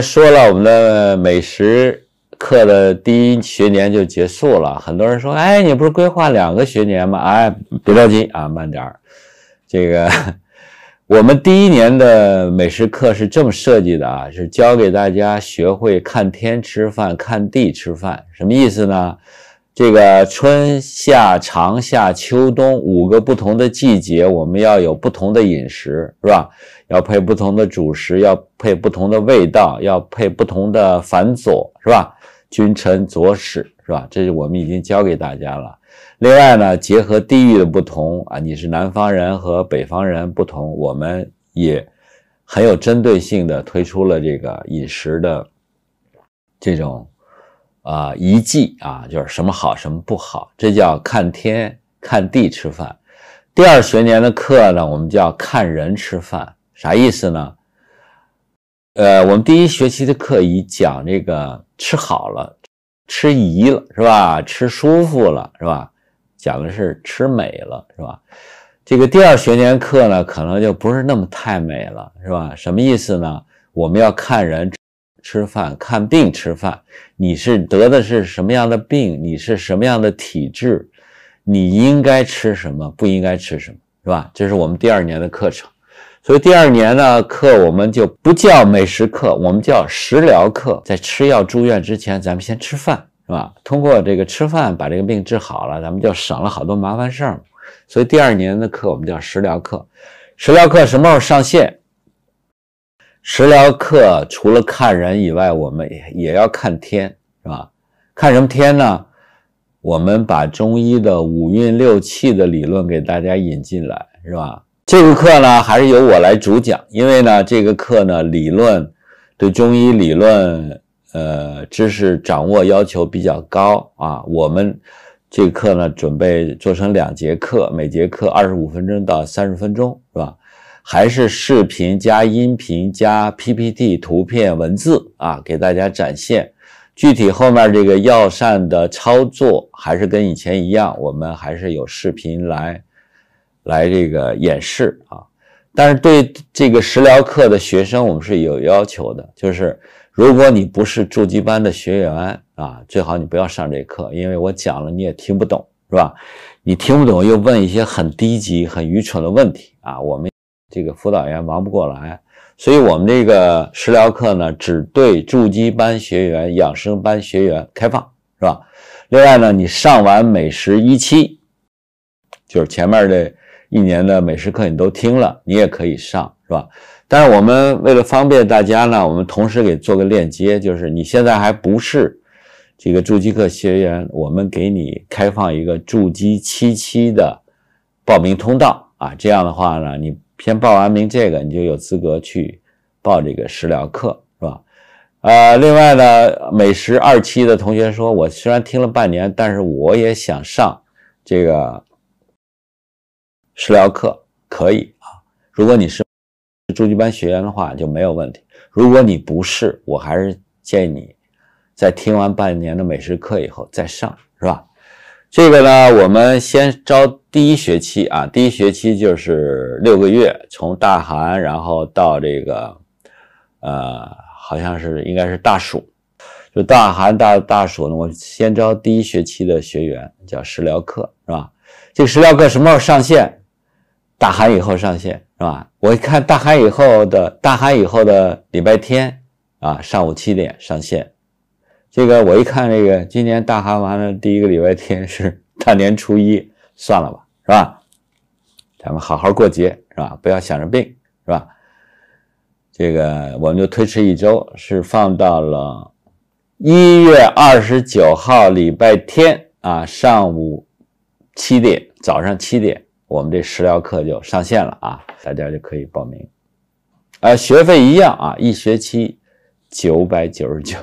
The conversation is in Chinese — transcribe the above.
说了，我们的美食课的第一学年就结束了。很多人说：“哎，你不是规划两个学年吗？”哎，别着急啊，慢点儿。这个，我们第一年的美食课是这么设计的啊，是教给大家学会看天吃饭，看地吃饭，什么意思呢？这个春夏长夏秋冬五个不同的季节，我们要有不同的饮食，是吧？要配不同的主食，要配不同的味道，要配不同的反佐，是吧？君臣佐使，是吧？这是我们已经教给大家了。另外呢，结合地域的不同啊，你是南方人和北方人不同，我们也很有针对性的推出了这个饮食的这种。啊，遗迹啊，就是什么好，什么不好，这叫看天看地吃饭。第二学年的课呢，我们叫看人吃饭，啥意思呢？呃，我们第一学期的课以讲这个吃好了，吃宜了是吧？吃舒服了是吧？讲的是吃美了是吧？这个第二学年课呢，可能就不是那么太美了是吧？什么意思呢？我们要看人。吃饭看病吃饭，你是得的是什么样的病？你是什么样的体质？你应该吃什么？不应该吃什么？是吧？这是我们第二年的课程。所以第二年呢课我们就不叫美食课，我们叫食疗课。在吃药住院之前，咱们先吃饭，是吧？通过这个吃饭把这个病治好了，咱们就省了好多麻烦事儿。所以第二年的课我们叫食疗课。食疗课什么时候上线？食疗课除了看人以外，我们也要看天，是吧？看什么天呢？我们把中医的五运六气的理论给大家引进来，是吧？这个课呢，还是由我来主讲，因为呢，这个课呢，理论对中医理论呃知识掌握要求比较高啊。我们这课呢，准备做成两节课，每节课二十五分钟到三十分钟，是吧？还是视频加音频加 PPT 图片文字啊，给大家展现具体后面这个药膳的操作还是跟以前一样，我们还是有视频来来这个演示啊。但是对这个食疗课的学生，我们是有要求的，就是如果你不是筑基班的学员啊，最好你不要上这课，因为我讲了你也听不懂，是吧？你听不懂又问一些很低级、很愚蠢的问题啊，我们。这个辅导员忙不过来，所以我们这个食疗课呢，只对筑基班学员、养生班学员开放，是吧？另外呢，你上完美食一期，就是前面的一年的美食课，你都听了，你也可以上，是吧？但是我们为了方便大家呢，我们同时给做个链接，就是你现在还不是这个筑基课学员，我们给你开放一个筑基七期的报名通道啊，这样的话呢，你。先报完名，这个你就有资格去报这个食疗课，是吧？呃，另外呢，美食二期的同学说，我虽然听了半年，但是我也想上这个食疗课，可以啊。如果你是中级班学员的话，就没有问题；如果你不是，我还是建议你在听完半年的美食课以后再上，是吧？这个呢，我们先招。第一学期啊，第一学期就是六个月，从大寒然后到这个，呃，好像是应该是大暑，就大寒大大暑呢。我先招第一学期的学员，叫食疗课，是吧？这个食疗课什么时候上线？大寒以后上线，是吧？我一看大寒以后的，大寒以后的礼拜天啊，上午七点上线。这个我一看，这个今年大寒完了第一个礼拜天是大年初一。算了吧，是吧？咱们好好过节，是吧？不要想着病，是吧？这个我们就推迟一周，是放到了一月二十九号礼拜天啊，上午七点，早上七点，我们这食疗课就上线了啊，大家就可以报名，呃，学费一样啊，一学期九百九十九。